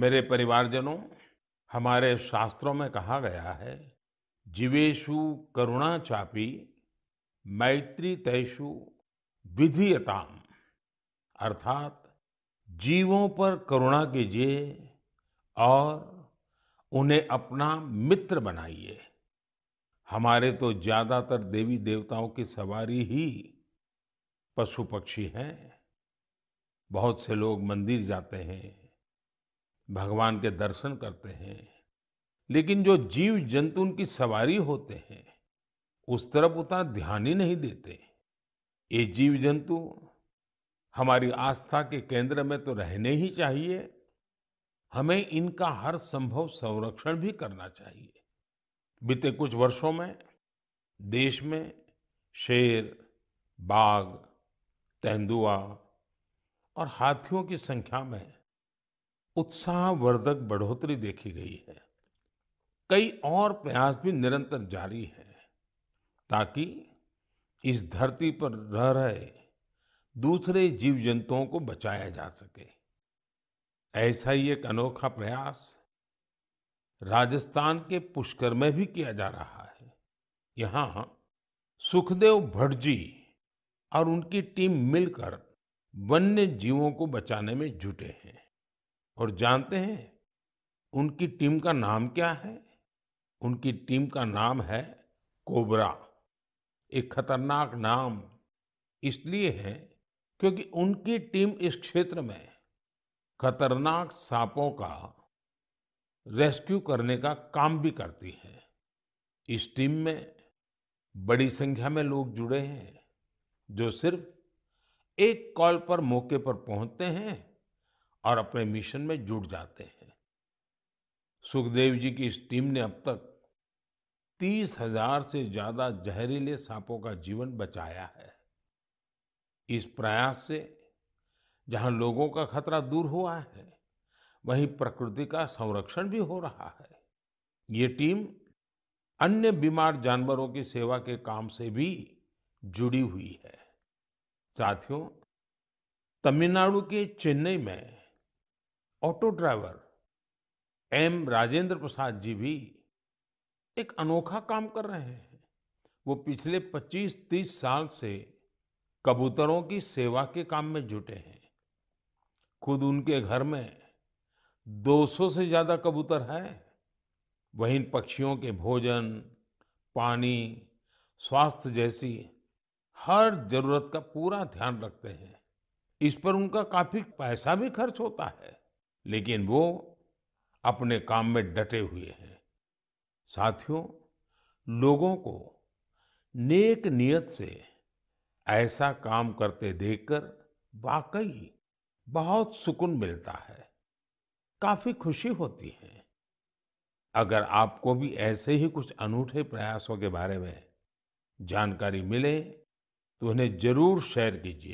मेरे परिवारजनों हमारे शास्त्रों में कहा गया है जीवेशु करुणा चापी मैत्री तयशु विधियताम अर्थात जीवों पर करुणा कीजिए और उन्हें अपना मित्र बनाइए हमारे तो ज्यादातर देवी देवताओं की सवारी ही पशु पक्षी हैं बहुत से लोग मंदिर जाते हैं भगवान के दर्शन करते हैं लेकिन जो जीव जंतु उनकी सवारी होते हैं उस तरफ उतना ध्यान ही नहीं देते ये जीव जंतु हमारी आस्था के केंद्र में तो रहने ही चाहिए हमें इनका हर संभव संरक्षण भी करना चाहिए बीते कुछ वर्षों में देश में शेर बाघ तेंदुआ और हाथियों की संख्या में उत्साहवर्धक बढ़ोतरी देखी गई है कई और प्रयास भी निरंतर जारी है ताकि इस धरती पर रह रहे दूसरे जीव जंतुओं को बचाया जा सके ऐसा ही एक अनोखा प्रयास राजस्थान के पुष्कर में भी किया जा रहा है यहाँ सुखदेव भट्ट जी और उनकी टीम मिलकर वन्य जीवों को बचाने में जुटे हैं और जानते हैं उनकी टीम का नाम क्या है उनकी टीम का नाम है कोबरा एक खतरनाक नाम इसलिए है क्योंकि उनकी टीम इस क्षेत्र में खतरनाक सांपों का रेस्क्यू करने का काम भी करती है इस टीम में बड़ी संख्या में लोग जुड़े हैं जो सिर्फ एक कॉल पर मौके पर पहुंचते हैं और अपने मिशन में जुट जाते हैं सुखदेव जी की इस टीम ने अब तक तीस हजार से ज्यादा जहरीले सांपों का जीवन बचाया है इस प्रयास से जहां लोगों का खतरा दूर हुआ है वहीं प्रकृति का संरक्षण भी हो रहा है ये टीम अन्य बीमार जानवरों की सेवा के काम से भी जुड़ी हुई है साथियों तमिलनाडु के चेन्नई में auto driver M Rajendra Prasad ji भी एक अनोखा काम कर रहे हैं वो पिछले 25-30 साल से कबूतरों की सेवा के काम में जुटे हैं खुद उनके घर में 200 से ज़्यादा कबूतर है वहीं पक्षियों के भोजन पानी स्वास्थ्य जैसी हर जरूरत का पूरा ध्यान रखते हैं इस पर उनका काफ़ी पैसा भी खर्च होता है लेकिन वो अपने काम में डटे हुए हैं साथियों लोगों को नेक नियत से ऐसा काम करते देखकर वाकई बहुत सुकून मिलता है काफी खुशी होती है अगर आपको भी ऐसे ही कुछ अनूठे प्रयासों के बारे में जानकारी मिले तो उन्हें जरूर शेयर कीजिए